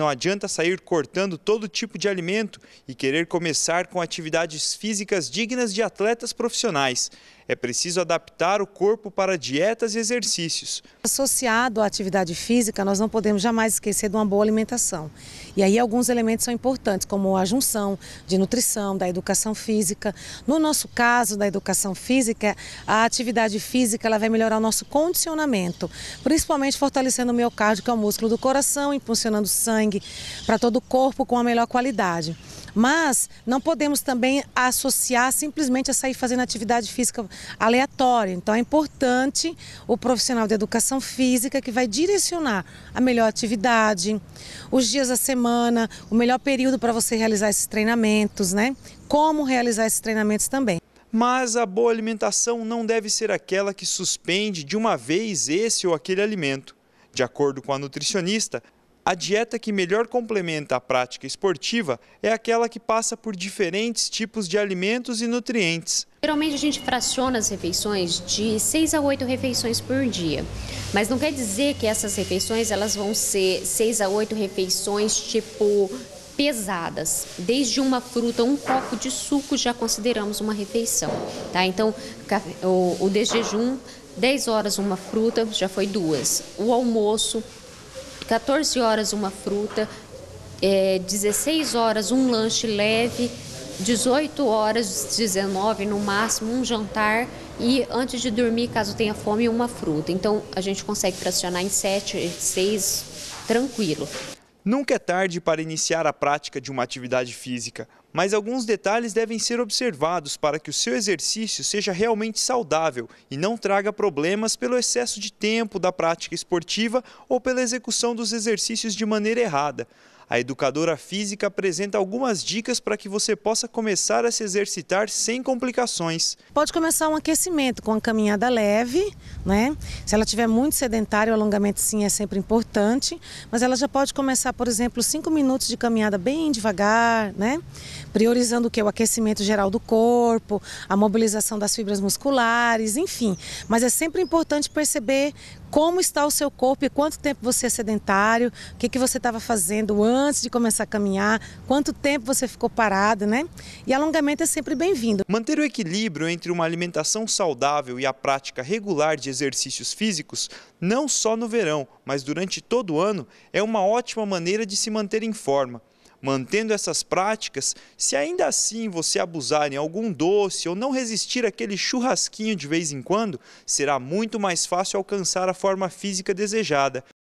Não adianta sair cortando todo tipo de alimento e querer começar com atividades físicas dignas de atletas profissionais. É preciso adaptar o corpo para dietas e exercícios. Associado à atividade física, nós não podemos jamais esquecer de uma boa alimentação. E aí alguns elementos são importantes, como a junção de nutrição, da educação física. No nosso caso, da educação física, a atividade física ela vai melhorar o nosso condicionamento, principalmente fortalecendo o miocárdio, que é o músculo do coração, impulsionando o sangue sangue para todo o corpo com a melhor qualidade. Mas não podemos também associar simplesmente a sair fazendo atividade física aleatória. Então é importante o profissional de educação física que vai direcionar a melhor atividade, os dias da semana, o melhor período para você realizar esses treinamentos, né? Como realizar esses treinamentos também. Mas a boa alimentação não deve ser aquela que suspende de uma vez esse ou aquele alimento. De acordo com a nutricionista, a dieta que melhor complementa a prática esportiva é aquela que passa por diferentes tipos de alimentos e nutrientes. Geralmente a gente fraciona as refeições de 6 a 8 refeições por dia, mas não quer dizer que essas refeições elas vão ser 6 a 8 refeições tipo pesadas. Desde uma fruta, um copo de suco já consideramos uma refeição, tá? Então, o, o desjejum, 10 horas uma fruta já foi duas. O almoço 14 horas uma fruta, é, 16 horas um lanche leve, 18 horas, 19 no máximo, um jantar e antes de dormir, caso tenha fome, uma fruta. Então a gente consegue fracionar em 7, 6, tranquilo. Nunca é tarde para iniciar a prática de uma atividade física, mas alguns detalhes devem ser observados para que o seu exercício seja realmente saudável e não traga problemas pelo excesso de tempo da prática esportiva ou pela execução dos exercícios de maneira errada. A educadora física apresenta algumas dicas para que você possa começar a se exercitar sem complicações. Pode começar um aquecimento com uma caminhada leve, né? Se ela tiver muito sedentária, o alongamento sim é sempre importante, mas ela já pode começar, por exemplo, cinco minutos de caminhada bem devagar, né? Priorizando o que? O aquecimento geral do corpo, a mobilização das fibras musculares, enfim. Mas é sempre importante perceber como está o seu corpo e quanto tempo você é sedentário, o que, que você estava fazendo antes de começar a caminhar, quanto tempo você ficou parado, né? E alongamento é sempre bem-vindo. Manter o equilíbrio entre uma alimentação saudável e a prática regular de exercícios físicos, não só no verão, mas durante todo o ano, é uma ótima maneira de se manter em forma. Mantendo essas práticas, se ainda assim você abusar em algum doce ou não resistir àquele churrasquinho de vez em quando, será muito mais fácil alcançar a forma física desejada,